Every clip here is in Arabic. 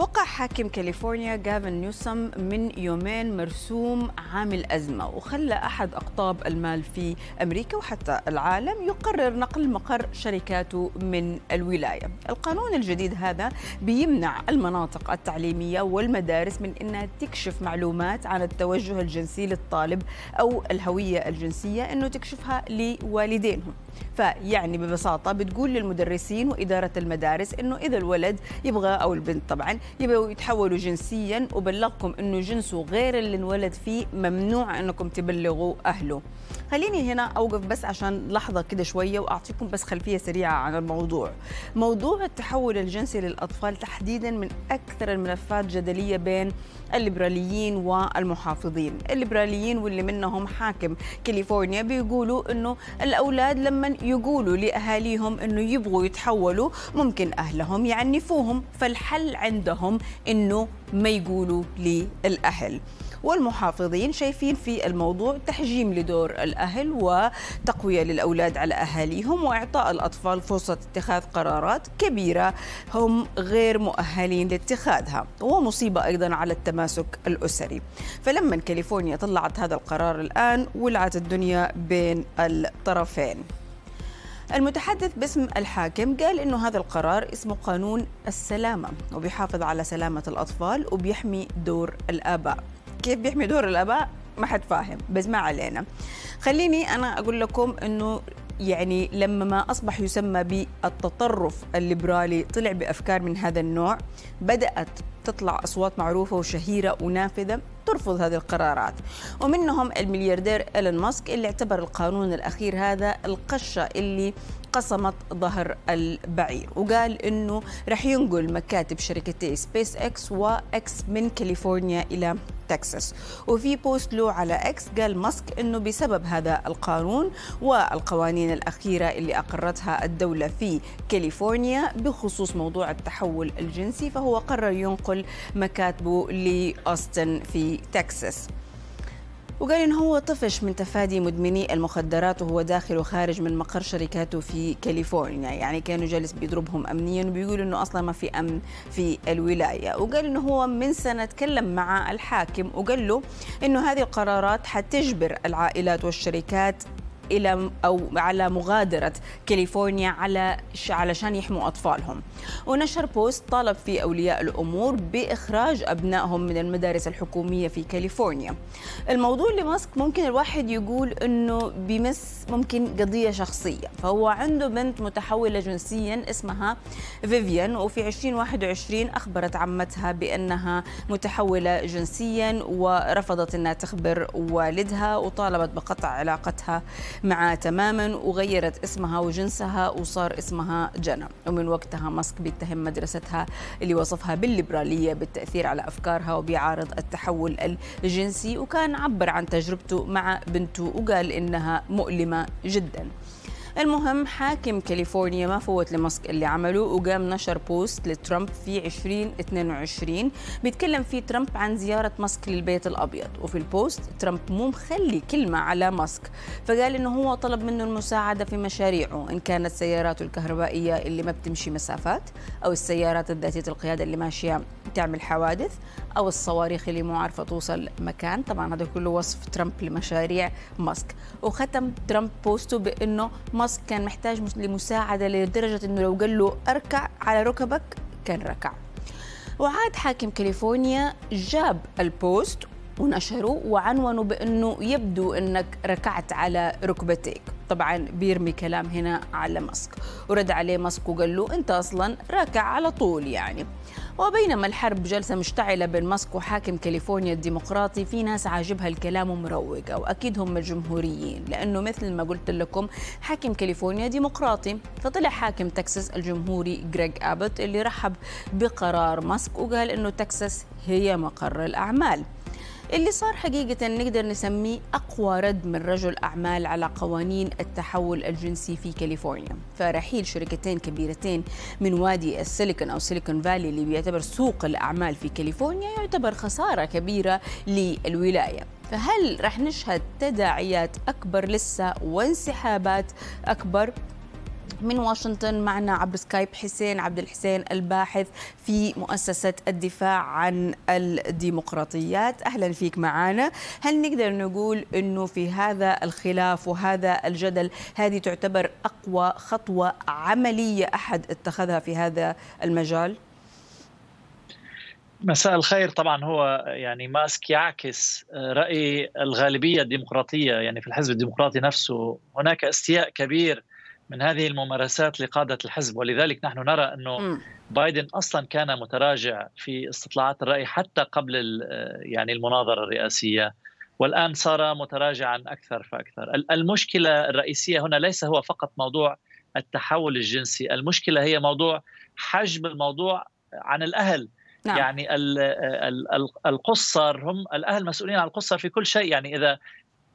وقع حاكم كاليفورنيا جافن نيوسم من يومين مرسوم عامل أزمة وخلى أحد أقطاب المال في أمريكا وحتى العالم يقرر نقل مقر شركاته من الولاية القانون الجديد هذا بيمنع المناطق التعليمية والمدارس من أنها تكشف معلومات عن التوجه الجنسي للطالب أو الهوية الجنسية أنه تكشفها لوالدينهم فيعني ببساطة بتقول للمدرسين وإدارة المدارس أنه إذا الولد يبغى أو البنت طبعا يبقوا يتحولوا جنسيا وبلغكم انه جنسه غير اللي انولد فيه ممنوع انكم تبلغوا اهله خليني هنا اوقف بس عشان لحظه كده شويه واعطيكم بس خلفيه سريعه عن الموضوع موضوع التحول الجنسي للاطفال تحديدا من اكثر الملفات جدليه بين الليبراليين والمحافظين الليبراليين واللي منهم حاكم كاليفورنيا بيقولوا انه الاولاد لما يقولوا لاهاليهم انه يبغوا يتحولوا ممكن اهلهم يعنفوهم فالحل عندهم انه ما يقولوا للاهل والمحافظين شايفين في الموضوع تحجيم لدور الأهل وتقوية للأولاد على أهاليهم وإعطاء الأطفال فرصة اتخاذ قرارات كبيرة هم غير مؤهلين لاتخاذها ومصيبة أيضا على التماسك الأسري فلما كاليفورنيا طلعت هذا القرار الآن ولعت الدنيا بين الطرفين المتحدث باسم الحاكم قال انه هذا القرار اسمه قانون السلامه وبيحافظ على سلامه الاطفال وبيحمي دور الاباء كيف بيحمي دور الاباء ما حد فاهم بس ما علينا خليني انا اقول لكم انه يعني لما ما اصبح يسمى بالتطرف الليبرالي طلع بافكار من هذا النوع بدات تطلع اصوات معروفه وشهيره ونافذه ترفض هذه القرارات ومنهم الملياردير ايلون ماسك اللي اعتبر القانون الاخير هذا القشه اللي قصمت ظهر البعير وقال انه رح ينقل مكاتب شركتي سبيس اكس واكس من كاليفورنيا الى تكساس وفي بوست له على اكس قال ماسك انه بسبب هذا القانون والقوانين الاخيره اللي اقرتها الدوله في كاليفورنيا بخصوص موضوع التحول الجنسي فهو قرر ينقل مكاتبه لاوستن في تكساس وقال إن هو طفش من تفادي مدمني المخدرات وهو داخل وخارج من مقر شركاته في كاليفورنيا يعني كانوا جالس بيضربهم أمنيا وبيقول إنه أصلا ما في أمن في الولاية وقال إنه هو من سنة تكلم مع الحاكم وقال له إنه هذه القرارات حتجبر العائلات والشركات الى او على مغادره كاليفورنيا على علشان يحموا اطفالهم ونشر بوست طالب فيه اولياء الامور باخراج ابنائهم من المدارس الحكوميه في كاليفورنيا الموضوع لماسك ممكن الواحد يقول انه بيمس ممكن قضيه شخصيه فهو عنده بنت متحوله جنسيا اسمها فيفيان وفي 2021 اخبرت عمتها بانها متحوله جنسيا ورفضت انها تخبر والدها وطالبت بقطع علاقتها معاه تماما وغيرت اسمها وجنسها وصار اسمها جنى ومن وقتها ماسك بيتهم مدرستها اللي وصفها بالليبرالية بالتأثير على أفكارها وبيعارض التحول الجنسي وكان عبر عن تجربته مع بنته وقال إنها مؤلمة جدا المهم حاكم كاليفورنيا ما فوت لماسك اللي عمله وقام نشر بوست لترامب في 2022 بيتكلم فيه ترامب عن زيارة ماسك للبيت الأبيض وفي البوست ترامب مو مخلي كلمة على ماسك فقال إنه هو طلب منه المساعدة في مشاريعه إن كانت سياراته الكهربائية اللي ما بتمشي مسافات أو السيارات الذاتية القيادة اللي ماشية تعمل حوادث أو الصواريخ اللي مو عارفة توصل مكان طبعا هذا كله وصف ترامب لمشاريع ماسك وختم ترامب بوسته بأنه ماسك خلاص كان محتاج لمساعدة لدرجة أنه لو قال له أركع على ركبك كان ركع وعاد حاكم كاليفورنيا جاب البوست ونشره وعنونه بأنه يبدو أنك ركعت على ركبتيك طبعا بيرمي كلام هنا على ماسك ورد عليه ماسك وقال له أنت أصلا راكع على طول يعني وبينما الحرب جلسة مشتعلة بين ماسك وحاكم كاليفورنيا الديمقراطي في ناس عاجبها الكلام ومروقة وأكيد هم الجمهوريين لأنه مثل ما قلت لكم حاكم كاليفورنيا ديمقراطي فطلع حاكم تكساس الجمهوري غريغ أبوت اللي رحب بقرار ماسك وقال أنه تكساس هي مقر الأعمال اللي صار حقيقة نقدر نسميه أقوى رد من رجل أعمال على قوانين التحول الجنسي في كاليفورنيا فرحيل شركتين كبيرتين من وادي السيليكون أو سيليكون فالي اللي بيعتبر سوق الأعمال في كاليفورنيا يعتبر خسارة كبيرة للولاية فهل رح نشهد تداعيات أكبر لسه وانسحابات أكبر من واشنطن معنا عبر سكايب حسين عبد الحسين الباحث في مؤسسة الدفاع عن الديمقراطيات أهلا فيك معنا هل نقدر نقول أنه في هذا الخلاف وهذا الجدل هذه تعتبر أقوى خطوة عملية أحد اتخذها في هذا المجال؟ مساء الخير طبعا هو يعني ماسك يعكس آه، راي الغالبيه الديمقراطيه يعني في الحزب الديمقراطي نفسه هناك استياء كبير من هذه الممارسات لقادة الحزب ولذلك نحن نرى أنه بايدن أصلا كان متراجع في استطلاعات الرأي حتى قبل يعني المناظرة الرئاسية والآن صار متراجعا أكثر فأكثر المشكلة الرئيسية هنا ليس هو فقط موضوع التحول الجنسي المشكلة هي موضوع حجم الموضوع عن الأهل نعم. يعني القصر هم الأهل مسؤولين عن القصر في كل شيء يعني إذا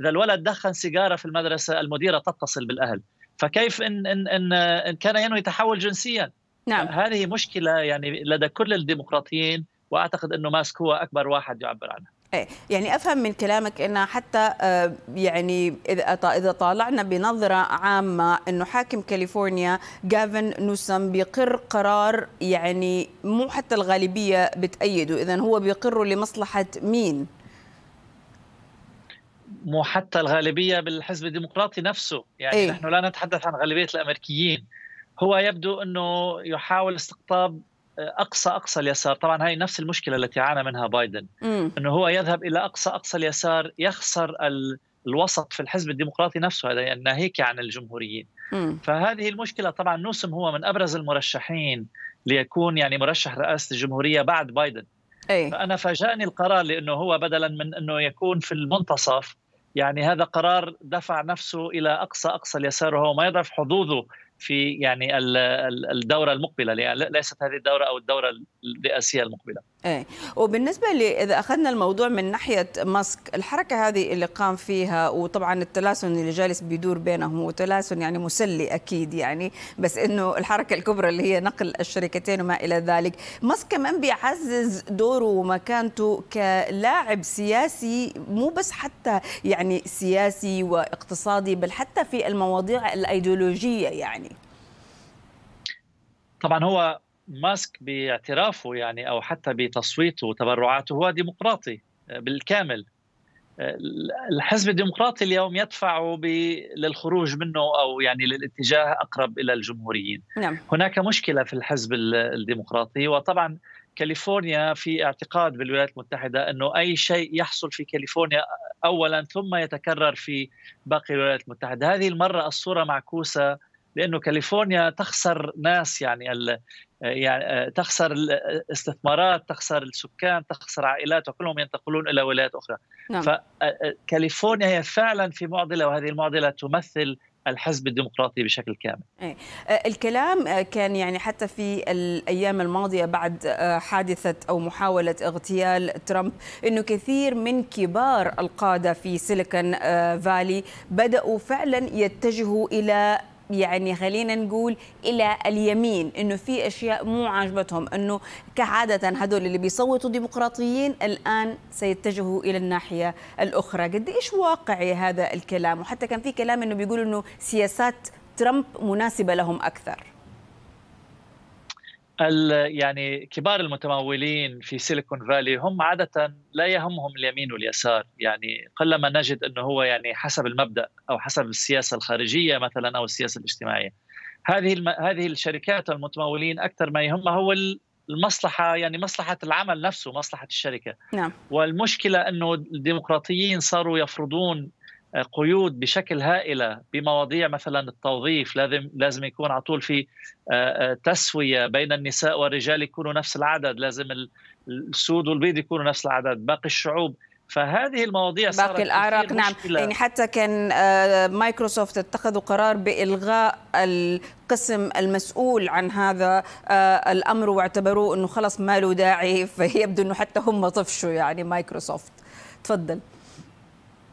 إذا الولد دخن سيجارة في المدرسة المديرة تتصل بالأهل فكيف إن, إن, إن, إن كان ينوي تحول جنسيا نعم. هذه مشكلة يعني لدى كل الديمقراطيين وأعتقد أنه ماسك هو أكبر واحد يعبر عنها ايه يعني افهم من كلامك انه حتى آه، يعني اذا اذا طالعنا بنظره عامه انه حاكم كاليفورنيا جافن نوسم بيقر قرار يعني مو حتى الغالبيه بتأيده اذا هو بيقره لمصلحه مين مو حتى الغالبيه بالحزب الديمقراطي نفسه يعني إيه؟ نحن لا نتحدث عن غالبيه الامريكيين هو يبدو انه يحاول استقطاب آه، اقصى اقصى اليسار طبعا هذه نفس المشكله التي عانى منها بايدن مم. انه هو يذهب الى اقصى اقصى اليسار يخسر الوسط في الحزب الديمقراطي نفسه هذا ناهيك يعني عن يعني الجمهوريين م. فهذه المشكله طبعا نوسم هو من ابرز المرشحين ليكون يعني مرشح رئاسه الجمهوريه بعد بايدن أي. فانا فاجأني القرار لانه هو بدلا من انه يكون في المنتصف يعني هذا قرار دفع نفسه الى اقصى اقصى اليسار وهو ما يضعف حظوظه في يعني الدوره المقبله يعني ليست هذه الدوره او الدوره الرئاسيه المقبله. ايه وبالنسبه اذا اخذنا الموضوع من ناحيه ماسك الحركه هذه اللي قام فيها وطبعا التلاسن اللي جالس بيدور بينهم وتلاسن يعني مسلي اكيد يعني بس انه الحركه الكبرى اللي هي نقل الشركتين وما الى ذلك، ماسك كمان بيعزز دوره ومكانته كلاعب سياسي مو بس حتى يعني سياسي واقتصادي بل حتى في المواضيع الايديولوجيه يعني. طبعا هو ماسك باعترافه يعني او حتى بتصويته وتبرعاته هو ديمقراطي آه، بالكامل آه، الحزب الديمقراطي اليوم يدفع للخروج منه او يعني للاتجاه اقرب الى الجمهوريين نعم. هناك مشكله في الحزب الديمقراطي وطبعا كاليفورنيا في اعتقاد بالولايات المتحده انه اي شيء يحصل في كاليفورنيا اولا ثم يتكرر في باقي الولايات المتحده هذه المره الصوره معكوسه لانه كاليفورنيا تخسر ناس يعني ال... يعني آه، تخسر الاستثمارات تخسر السكان تخسر عائلات وكلهم ينتقلون الى ولايات اخرى نعم. فكاليفورنيا آه، آه، هي فعلا في معضله وهذه المعضله تمثل الحزب الديمقراطي بشكل كامل أي. الكلام كان يعني حتى في الأيام الماضية بعد حادثة أو محاولة اغتيال ترامب أنه كثير من كبار القادة في سيليكون فالي بدأوا فعلا يتجهوا إلى يعني خلينا نقول الى اليمين انه في اشياء مو عاجبتهم انه كعاده هذول اللي بيصوتوا ديمقراطيين الان سيتجهوا الى الناحيه الاخرى قد ايش واقعي هذا الكلام وحتى كان في كلام انه بيقول انه سياسات ترامب مناسبه لهم اكثر يعني كبار المتمولين في سيليكون فالي هم عادة لا يهمهم اليمين واليسار يعني قلما نجد أنه هو يعني حسب المبدأ أو حسب السياسة الخارجية مثلا أو السياسة الاجتماعية هذه الم... هذه الشركات المتمولين أكثر ما يهمها هو المصلحة يعني مصلحة العمل نفسه مصلحة الشركة نعم. والمشكلة أنه الديمقراطيين صاروا يفرضون قيود بشكل هائله بمواضيع مثلا التوظيف لازم لازم يكون على طول في آه، آه، تسويه بين النساء والرجال يكونوا نفس العدد لازم السود والبيض يكونوا نفس العدد باقي الشعوب فهذه المواضيع صارت باقي الاعراق نعم مشكلة. يعني حتى كان آه، مايكروسوفت اتخذوا قرار بالغاء القسم المسؤول عن هذا الامر واعتبروه انه خلص ما له داعي فيبدو انه حتى هم طفشوا يعني مايكروسوفت تفضل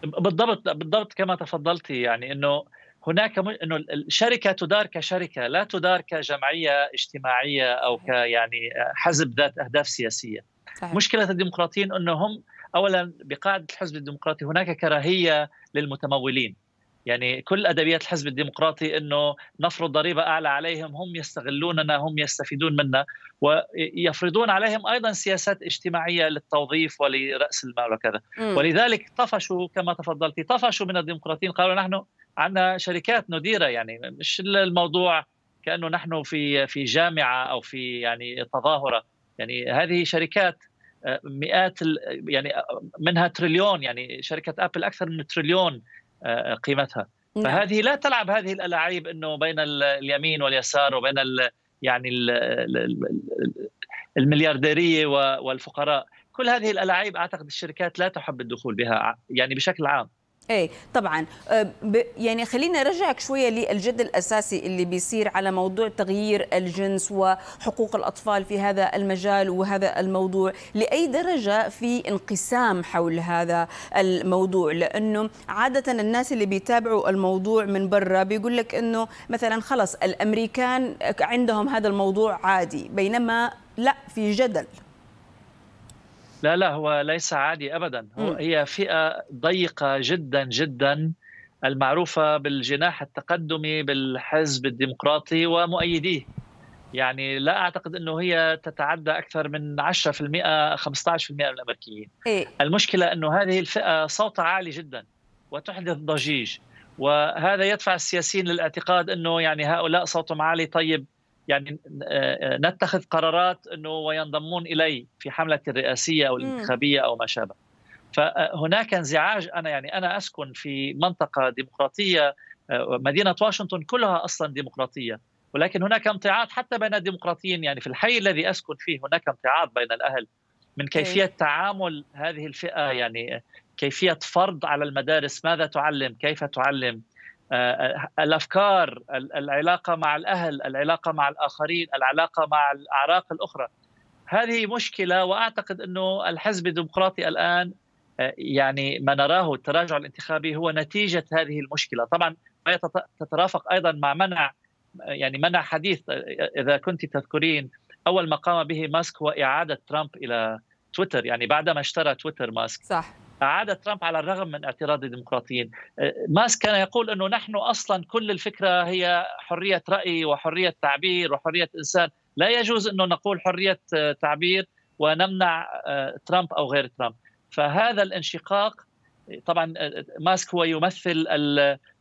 بالضبط بالضبط كما تفضلتي يعني انه هناك م... انه الشركه تدار كشركه لا تدار كجمعيه اجتماعيه او ك يعني حزب ذات اهداف سياسيه صحيح. مشكله الديمقراطيين انهم اولا بقاعده الحزب الديمقراطي هناك كراهيه للمتمولين يعني كل ادبيات الحزب الديمقراطي انه نفرض ضريبه اعلى عليهم هم يستغلوننا هم يستفيدون منا ويفرضون عليهم ايضا سياسات اجتماعيه للتوظيف ولراس المال وكذا م. ولذلك طفشوا كما تفضلت طفشوا من الديمقراطيين قالوا نحن عندنا شركات نديره يعني مش الموضوع كانه نحن في في جامعه او في يعني تظاهره يعني هذه شركات آه، مئات يعني آه، منها تريليون يعني شركه ابل اكثر من تريليون آه، قيمتها نعم. فهذه لا تلعب هذه الالعاب انه بين اليمين واليسار وبين ال يعني الـ المليارديريه والفقراء كل هذه الالعاب اعتقد الشركات لا تحب الدخول بها يعني بشكل عام ايه طبعا أه، يعني خلينا ارجعك شويه للجد الاساسي اللي بيصير على موضوع تغيير الجنس وحقوق الاطفال في هذا المجال وهذا الموضوع لاي درجه في انقسام حول هذا الموضوع لانه عاده الناس اللي بيتابعوا الموضوع من برا بيقول لك انه مثلا خلص الامريكان عندهم هذا الموضوع عادي بينما لا في جدل لا لا هو ليس عادي ابدا هو هي فئه ضيقه جدا جدا المعروفه بالجناح التقدمي بالحزب الديمقراطي ومؤيديه يعني لا اعتقد انه هي تتعدى اكثر من 10% 15% من الامريكيين إيه؟ المشكله انه هذه الفئه صوتها عالي جدا وتحدث ضجيج وهذا يدفع السياسيين للاعتقاد انه يعني هؤلاء صوتهم عالي طيب يعني نتخذ قرارات انه وينضمون الي في حمله الرئاسيه او الانتخابيه او ما شابه. فهناك انزعاج انا يعني انا اسكن في منطقه ديمقراطيه مدينه واشنطن كلها اصلا ديمقراطيه ولكن هناك امتعاض حتى بين الديمقراطيين يعني في الحي الذي اسكن فيه هناك امتعاض بين الاهل من كيفيه تعامل هذه الفئه يعني كيفيه فرض على المدارس ماذا تعلم كيف تعلم الافكار العلاقه مع الاهل العلاقه مع الاخرين العلاقه مع الاعراق الاخرى هذه مشكله واعتقد انه الحزب الديمقراطي الان آه، يعني ما نراه التراجع الانتخابي هو نتيجه هذه المشكله طبعا ما تترافق ايضا مع منع يعني منع حديث آه، اذا كنت تذكرين اول ما قام به ماسك هو اعاده ترامب الى تويتر يعني بعدما اشترى تويتر ماسك صح عاد ترامب على الرغم من اعتراض الديمقراطيين أه، ماسك كان يقول أنه نحن أصلا كل الفكرة هي حرية رأي وحرية تعبير وحرية إنسان لا يجوز أنه نقول حرية أه، تعبير ونمنع أه، ترامب أو غير ترامب فهذا الانشقاق طبعا ماسك هو يمثل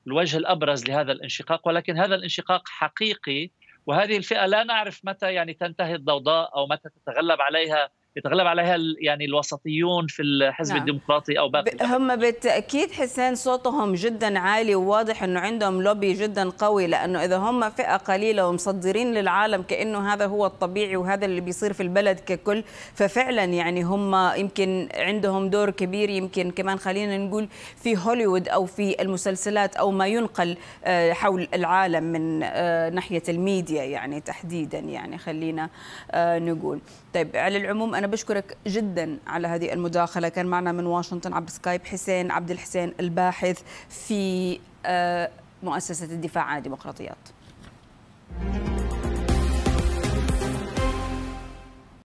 الوجه الابرز لهذا الانشقاق ولكن هذا الانشقاق حقيقي وهذه الفئه لا نعرف متى يعني تنتهي الضوضاء او متى تتغلب عليها يتغلب عليها يعني الوسطيون في الحزب نعم. الديمقراطي او باقي هم بالتاكيد حسين صوتهم جدا عالي وواضح انه عندهم لوبي جدا قوي لانه اذا هم فئه قليله ومصدرين للعالم كانه هذا هو الطبيعي وهذا اللي بيصير في البلد ككل ففعلا يعني هم يمكن عندهم دور كبير يمكن كمان خلينا نقول في هوليوود او في المسلسلات او ما ينقل آه، حول العالم من آه، ناحيه الميديا يعني تحديدا يعني خلينا آه، نقول طيب على العموم أنا بشكرك جدا على هذه المداخلة كان معنا من واشنطن عبر سكايب حسين عبد الحسين الباحث في آه، مؤسسة الدفاع عن الديمقراطيات